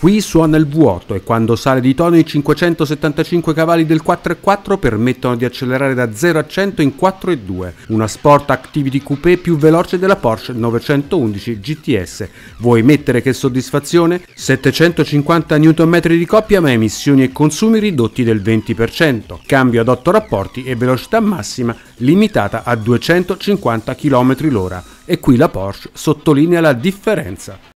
Qui suona il vuoto e quando sale di tono i 575 cavalli del 4x4 permettono di accelerare da 0 a 100 in 4.2, una Sport Activity Coupé più veloce della Porsche 911 GTS. Vuoi mettere che soddisfazione? 750 Nm di coppia ma emissioni e consumi ridotti del 20%, cambio ad 8 rapporti e velocità massima limitata a 250 km/h. E qui la Porsche sottolinea la differenza.